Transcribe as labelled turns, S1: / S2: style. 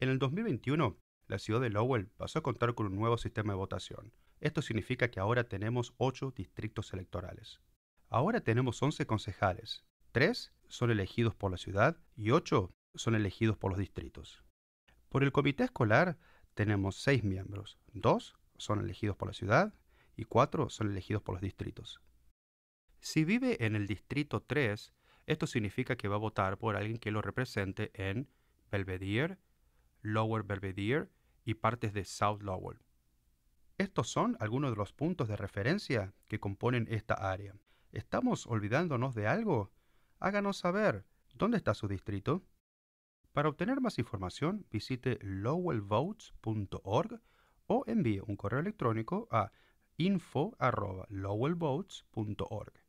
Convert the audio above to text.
S1: En el 2021, la ciudad de Lowell pasó a contar con un nuevo sistema de votación. Esto significa que ahora tenemos ocho distritos electorales. Ahora tenemos 11 concejales. Tres son elegidos por la ciudad y ocho son elegidos por los distritos. Por el comité escolar tenemos seis miembros. Dos son elegidos por la ciudad y cuatro son elegidos por los distritos. Si vive en el distrito 3, esto significa que va a votar por alguien que lo represente en Belvedere, Lower Belvedere y partes de South Lowell. Estos son algunos de los puntos de referencia que componen esta área. ¿Estamos olvidándonos de algo? Háganos saber dónde está su distrito. Para obtener más información, visite lowellvotes.org o envíe un correo electrónico a info.lowellvotes.org.